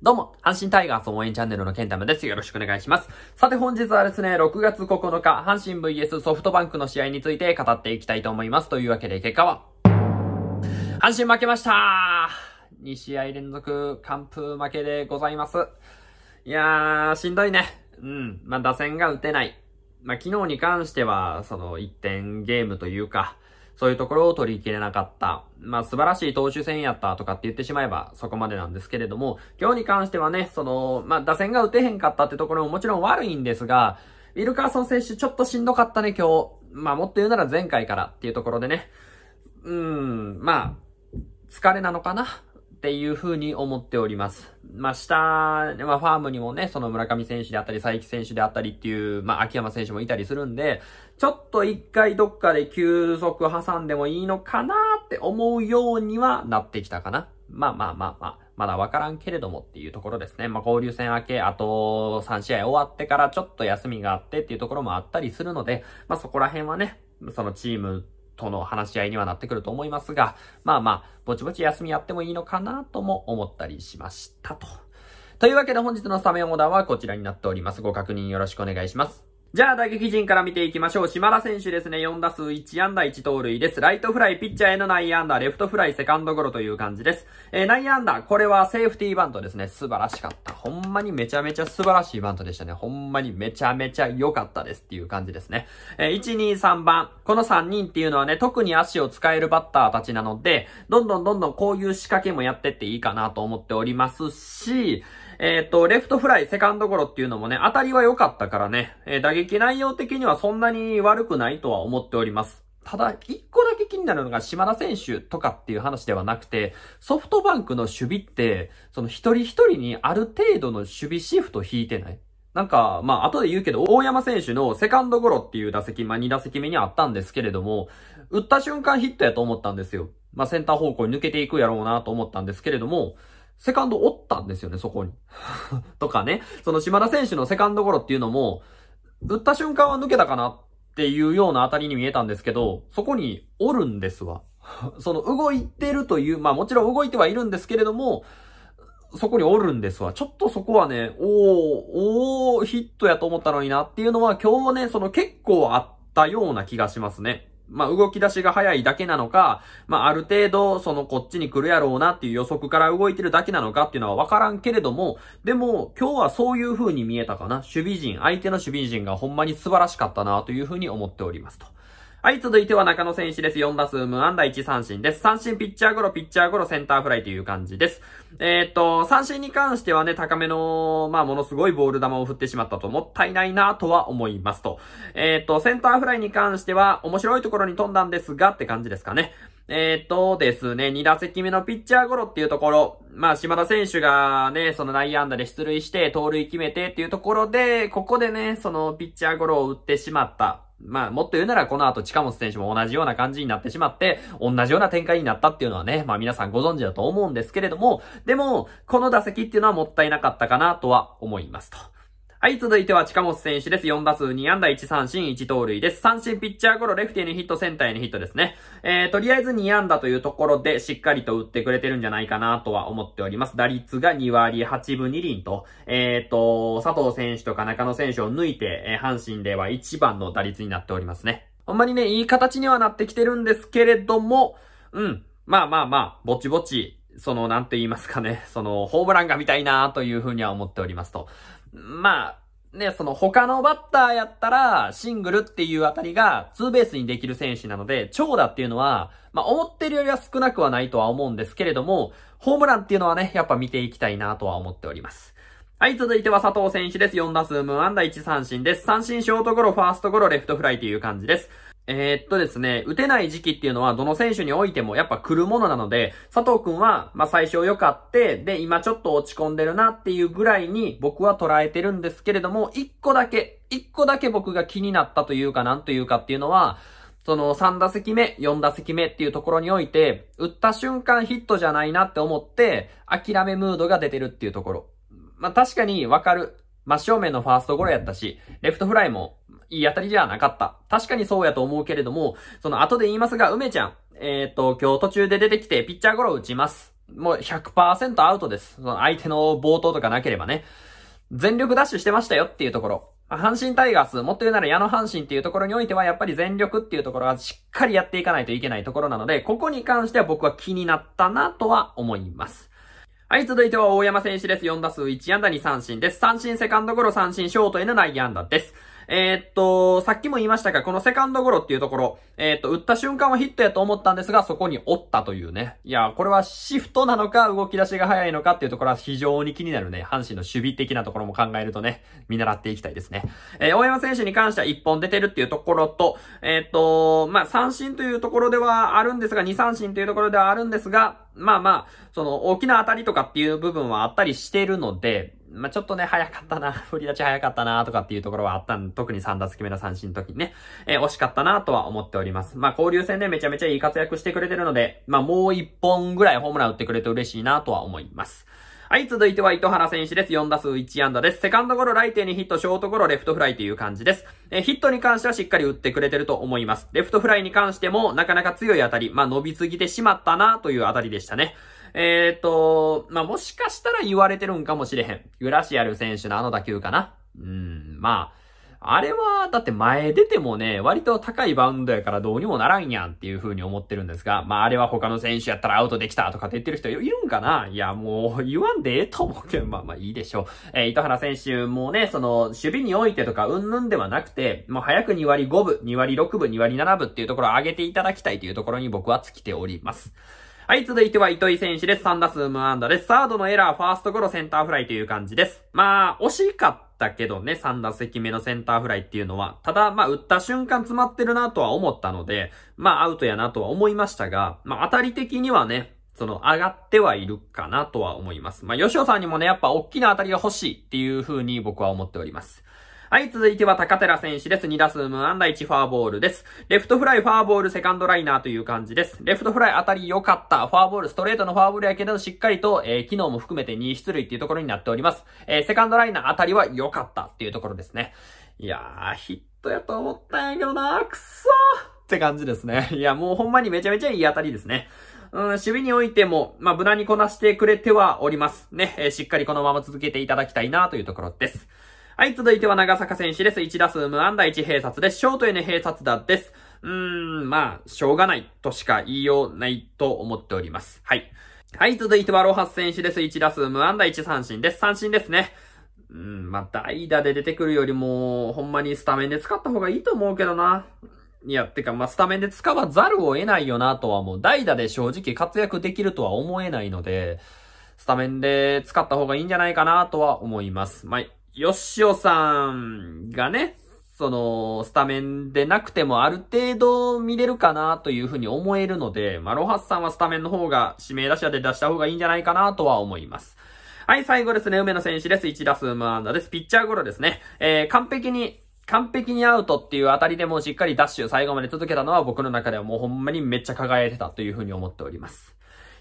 どうも、阪神タイガース応援チャンネルのケンタムです。よろしくお願いします。さて本日はですね、6月9日、阪神 VS ソフトバンクの試合について語っていきたいと思います。というわけで結果は、阪神負けました2試合連続完封負けでございます。いやー、しんどいね。うん。まあ、打線が打てない。まあ、昨日に関しては、その1点ゲームというか、そういうところを取り切れなかった。まあ素晴らしい投手戦やったとかって言ってしまえばそこまでなんですけれども、今日に関してはね、その、まあ打線が打てへんかったってところももちろん悪いんですが、ウィルカーソン選手ちょっとしんどかったね今日。まあもっと言うなら前回からっていうところでね。うーん、まあ、疲れなのかなっていうふうに思っております。まあ、下、まあ、ファームにもね、その村上選手であったり、佐伯選手であったりっていう、まあ、秋山選手もいたりするんで、ちょっと一回どっかで休息挟んでもいいのかなって思うようにはなってきたかな。まあまあまあまあ、まだわからんけれどもっていうところですね。まあ、交流戦明け、あと3試合終わってからちょっと休みがあってっていうところもあったりするので、まあ、そこら辺はね、そのチームとの話し合いにはなってくると思いますが、まあまあ、ぼちぼち休みやってもいいのかなとも思ったりしましたと。というわけで本日のスタメンオーダーはこちらになっております。ご確認よろしくお願いします。じゃあ、打撃陣から見ていきましょう。島田選手ですね、4打数1安打1盗塁です。ライトフライ、ピッチャーへの内野安打、レフトフライ、セカンドゴロという感じです。えー、内野安打、これはセーフティーバントですね。素晴らしかった。ほんまにめちゃめちゃ素晴らしいバントでしたね。ほんまにめちゃめちゃ良かったですっていう感じですね。えー、1、2、3番。この3人っていうのはね、特に足を使えるバッターたちなので、どんどんどんどんこういう仕掛けもやってっていいかなと思っておりますし、えっ、と、レフトフライ、セカンドゴロっていうのもね、当たりは良かったからね、えー、打撃内容的にはそんなに悪くないとは思っております。ただ、一個だけ気になるのが島田選手とかっていう話ではなくて、ソフトバンクの守備って、その一人一人にある程度の守備シフト引いてないなんか、まあ、後で言うけど、大山選手のセカンドゴロっていう打席、まあ、2打席目にあったんですけれども、打った瞬間ヒットやと思ったんですよ。まあ、センター方向に抜けていくやろうなと思ったんですけれども、セカンドおったんですよね、そこに。とかね、その島田選手のセカンドゴロっていうのも、打った瞬間は抜けたかなっていうような当たりに見えたんですけど、そこにおるんですわ。その動いてるという、まあもちろん動いてはいるんですけれども、そこにおるんですわ。ちょっとそこはね、おー、おー、ヒットやと思ったのになっていうのは今日ね、その結構あったような気がしますね。まあ、動き出しが早いだけなのか、まあ、ある程度、その、こっちに来るやろうなっていう予測から動いてるだけなのかっていうのはわからんけれども、でも、今日はそういう風に見えたかな。守備陣、相手の守備陣がほんまに素晴らしかったなという風に思っておりますと。はい、続いては中野選手です。4打数無安打1三振です。三振ピッチャーゴロ、ピッチャーゴロ、センターフライという感じです。えー、っと、三振に関してはね、高めの、まあ、ものすごいボール球を振ってしまったと、もったいないなとは思いますと。えー、っと、センターフライに関しては、面白いところに飛んだんですが、って感じですかね。えっ、とですね、2打席目のピッチャーゴロっていうところ、まあ、島田選手がね、その内野安打で出塁して、盗塁決めてっていうところで、ここでね、そのピッチャーゴロを打ってしまった。まあ、もっと言うならこの後近本選手も同じような感じになってしまって、同じような展開になったっていうのはね、まあ皆さんご存知だと思うんですけれども、でも、この打席っていうのはもったいなかったかなとは思いますと。はい、続いては近本選手です。4打数2安打1三振1盗塁です。三振ピッチャーゴロ、レフティにヒット、センターへのヒットですね。えー、とりあえず2安打というところでしっかりと打ってくれてるんじゃないかなとは思っております。打率が2割8分2厘と、えーと、佐藤選手とか中野選手を抜いて、えー、阪神では1番の打率になっておりますね。ほんまにね、いい形にはなってきてるんですけれども、うん。まあまあまあ、ぼちぼちその、なんて言いますかね、その、ホームランが見たいなというふうには思っておりますと。まあ、ね、その他のバッターやったら、シングルっていうあたりが、ツーベースにできる選手なので、長打っていうのは、まあ思ってるよりは少なくはないとは思うんですけれども、ホームランっていうのはね、やっぱ見ていきたいなとは思っております。はい、続いては佐藤選手です。4打数無安打1三振です。三振ショートゴロ、ファーストゴロ、レフトフライという感じです。えー、っとですね、打てない時期っていうのはどの選手においてもやっぱ来るものなので、佐藤くんは、まあ最初良かって、で、今ちょっと落ち込んでるなっていうぐらいに僕は捉えてるんですけれども、一個だけ、一個だけ僕が気になったというかなんというかっていうのは、その3打席目、4打席目っていうところにおいて、打った瞬間ヒットじゃないなって思って、諦めムードが出てるっていうところ。まあ確かにわかる。真正面のファーストゴロやったし、レフトフライもいい当たりじゃなかった。確かにそうやと思うけれども、その後で言いますが、梅ちゃん、えっ、と、今日途中で出てきて、ピッチャーゴロ打ちます。もう100%アウトです。その相手の冒頭とかなければね。全力ダッシュしてましたよっていうところ。阪神タイガース、もっと言うなら矢野阪神っていうところにおいては、やっぱり全力っていうところはしっかりやっていかないといけないところなので、ここに関しては僕は気になったなとは思います。はい、続いては大山選手です。4打数1安打2三振です。三振セカンドゴロ三振ショートへの内野安打です。えー、っと、さっきも言いましたが、このセカンドゴロっていうところ、えー、っと、打った瞬間はヒットやと思ったんですが、そこに折ったというね。いや、これはシフトなのか、動き出しが早いのかっていうところは非常に気になるね。阪神の守備的なところも考えるとね、見習っていきたいですね。えー、大山選手に関しては1本出てるっていうところと、えっと、まあ、三振というところではあるんですが、2三振というところではあるんですが、まあまあ、その大きな当たりとかっていう部分はあったりしてるので、まあ、ちょっとね、早かったな、振り立ち早かったな、とかっていうところはあったん、特に3打席目の三振の時にね、えー、惜しかったな、とは思っております。まあ、交流戦でめちゃめちゃいい活躍してくれてるので、まあ、もう1本ぐらいホームラン打ってくれて嬉しいな、とは思います。はい、続いては糸原選手です。4打数1安打です。セカンドゴロ、ライテにヒット、ショートゴロ、レフトフライという感じです。え、ヒットに関してはしっかり打ってくれてると思います。レフトフライに関しても、なかなか強い当たり、まあ、伸びすぎてしまったな、という当たりでしたね。えーと、まあ、もしかしたら言われてるんかもしれへん。グラシアル選手のあの打球かな。うん、まあ、あれは、だって前出てもね、割と高いバウンドやからどうにもならんやんっていう風に思ってるんですが、まああれは他の選手やったらアウトできたとかって言ってる人いるんかないや、もう言わんでええと思うけど、まあまあいいでしょう。えー、糸原選手もね、その、守備においてとかうんぬんではなくて、もう早く2割5分、2割6分、2割7分っていうところを上げていただきたいというところに僕は尽きております。はい、続いては糸井選手です。3打数無安打です。サードのエラー、ファーストゴロ、センターフライという感じです。まあ、惜しかったけどね、3打席目のセンターフライっていうのは。ただ、まあ、打った瞬間詰まってるなとは思ったので、まあ、アウトやなとは思いましたが、まあ、当たり的にはね、その、上がってはいるかなとは思います。まあ、吉尾さんにもね、やっぱ大きな当たりが欲しいっていう風に僕は思っております。はい、続いては高寺選手です。2打数無安打1フォアボールです。レフトフライ、フォアボール、セカンドライナーという感じです。レフトフライ当たり良かった。フォアボール、ストレートのフォアボールやけど、しっかりと、えー、機能も含めて2出塁っていうところになっております。えー、セカンドライナー当たりは良かったっていうところですね。いやー、ヒットやと思ったんやけどな、くそーって感じですね。いや、もうほんまにめちゃめちゃいい当たりですね。うん、守備においても、まあ、無難にこなしてくれてはおります。ね、えー、しっかりこのまま続けていただきたいなというところです。はい、続いては長坂選手です。1打数無安打1併殺です。ショートへの併殺打です。うーん、まあ、しょうがないとしか言いようないと思っております。はい。はい、続いてはロハス選手です。1打数無安打1三振です。三振ですね。うん、まあ、代打で出てくるよりも、ほんまにスタメンで使った方がいいと思うけどな。いや、てか、まあ、スタメンで使わざるを得ないよなとはもう、代打で正直活躍できるとは思えないので、スタメンで使った方がいいんじゃないかなとは思います。まあ、よしおさんがね、その、スタメンでなくてもある程度見れるかなというふうに思えるので、まあ、ロハスさんはスタメンの方が指名打者で出した方がいいんじゃないかなとは思います。はい、最後ですね、梅野選手です。1打数無安打です。ピッチャーゴロですね。えー、完璧に、完璧にアウトっていうあたりでもしっかりダッシュ最後まで続けたのは僕の中ではもうほんまにめっちゃ輝いてたというふうに思っております。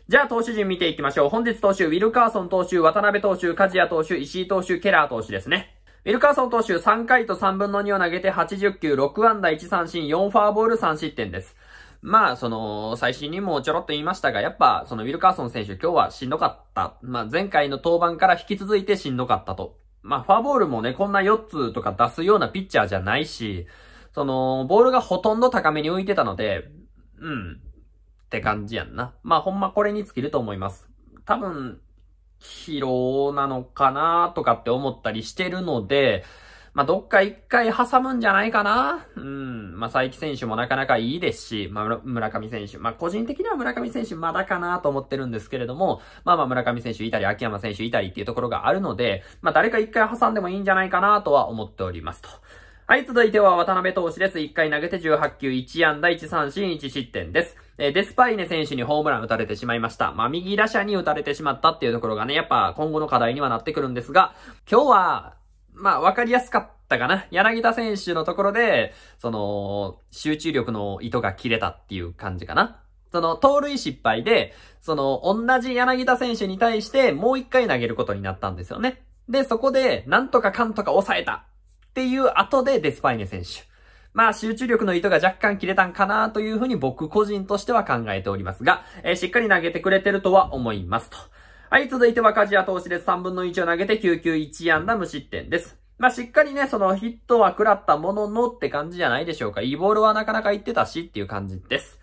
じゃあ、投手陣見ていきましょう。本日投手、ウィルカーソン投手、渡辺投手、梶谷投手、石井投手、ケラー投手ですね。ウィルカーソン投手3回と3分の2を投げて80球、6安打1三振、4ファーボール3失点です。まあ、その、最新にもちょろっと言いましたが、やっぱ、そのウィルカーソン選手今日はしんどかった。まあ、前回の登板から引き続いてしんどかったと。まあ、ファーボールもね、こんな4つとか出すようなピッチャーじゃないし、その、ボールがほとんど高めに浮いてたので、うん。って感じやんな。まあほんまこれに尽きると思います。多分、疲労なのかなとかって思ったりしてるので、まあ、どっか一回挟むんじゃないかなうん。まあ、佐伯選手もなかなかいいですし、まあ、村上選手。まあ、個人的には村上選手まだかなと思ってるんですけれども、まあまあ、村上選手いたり、秋山選手いたりっていうところがあるので、まあ、誰か一回挟んでもいいんじゃないかなとは思っておりますと。はい、続いては渡辺投手です。一回投げて18球1安打1三振1失点です。えデスパイネ選手にホームラン打たれてしまいました。まあ、右打者に打たれてしまったっていうところがね、やっぱ今後の課題にはなってくるんですが、今日は、まあ、わかりやすかった。たかな柳田選手のところで、その、集中力の糸が切れたっていう感じかな。その、盗塁失敗で、その、同じ柳田選手に対してもう一回投げることになったんですよね。で、そこで、なんとかかんとか抑えたっていう後でデスパイネ選手。まあ集中力の糸が若干切れたんかなというふうに僕個人としては考えておりますが、えー、しっかり投げてくれてるとは思いますと。はい、続いては梶谷投手です。3分の1を投げて9 9 1安打無失点です。まあ、しっかりね、そのヒットは食らったもののって感じじゃないでしょうか。いいボールはなかなかいってたしっていう感じです。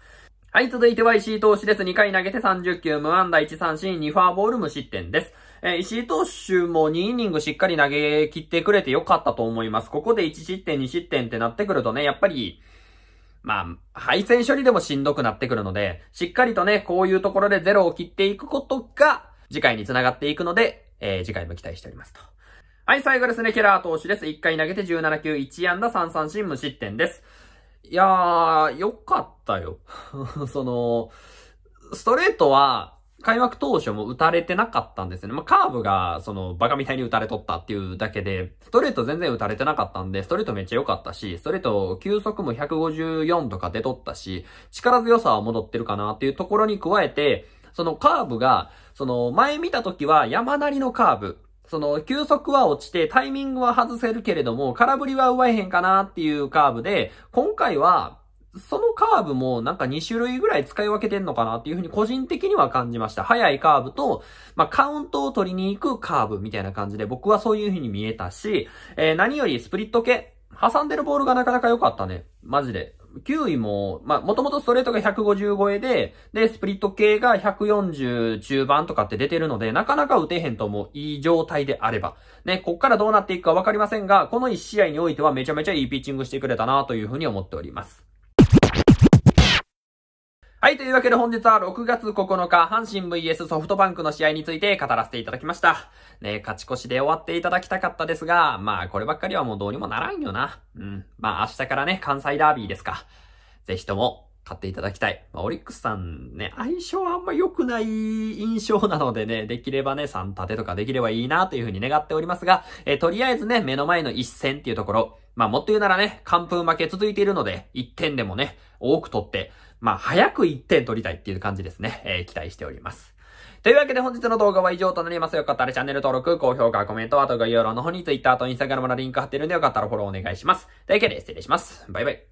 はい、続いては石井投手です。2回投げて30球、無安打1三振、2ファーボール無失点です。え石井投手も2イニングしっかり投げ切ってくれてよかったと思います。ここで1失点、2失点ってなってくるとね、やっぱり、まあ、敗戦処理でもしんどくなってくるので、しっかりとね、こういうところでゼロを切っていくことが、次回につながっていくので、えー、次回も期待しておりますと。はい、最後ですね、ケラー投手です。1回投げて17球、1安打3三振無失点です。いやー、よかったよ。その、ストレートは、開幕当初も打たれてなかったんですね。まあ、カーブが、その、バカみたいに打たれとったっていうだけで、ストレート全然打たれてなかったんで、ストレートめっちゃ良かったし、ストレート、球速も154とか出とったし、力強さは戻ってるかなっていうところに加えて、そのカーブが、その、前見た時は山なりのカーブ、その、球速は落ちて、タイミングは外せるけれども、空振りは奪えへんかなっていうカーブで、今回は、そのカーブもなんか2種類ぐらい使い分けてんのかなっていうふうに個人的には感じました。速いカーブと、まあ、カウントを取りに行くカーブみたいな感じで僕はそういうふうに見えたし、えー、何よりスプリット系、挟んでるボールがなかなか良かったね。マジで。9位も、まもともとストレートが150超えで、で、スプリット系が140中盤とかって出てるので、なかなか打てへんともいい状態であれば。ね、こっからどうなっていくかわかりませんが、この1試合においてはめちゃめちゃいいピッチングしてくれたなというふうに思っております。はい、というわけで本日は6月9日、阪神 VS ソフトバンクの試合について語らせていただきました。ね、勝ち越しで終わっていただきたかったですが、まあこればっかりはもうどうにもならんよな。うん。まあ明日からね、関西ダービーですか。ぜひとも、買っていただきたい。まあ、オリックスさんね、相性あんま良くない印象なのでね、できればね、3立てとかできればいいなというふうに願っておりますが、えー、とりあえずね、目の前の一戦っていうところ、まあもっと言うならね、完封負け続いているので、1点でもね、多く取って、まあ、早く1点取りたいっていう感じですね。えー、期待しております。というわけで本日の動画は以上となります。よかったらチャンネル登録、高評価、コメント、あと概要欄の方に Twitter と Instagram のリンク貼ってるんでよかったらフォローお願いします。というわけで失礼します。バイバイ。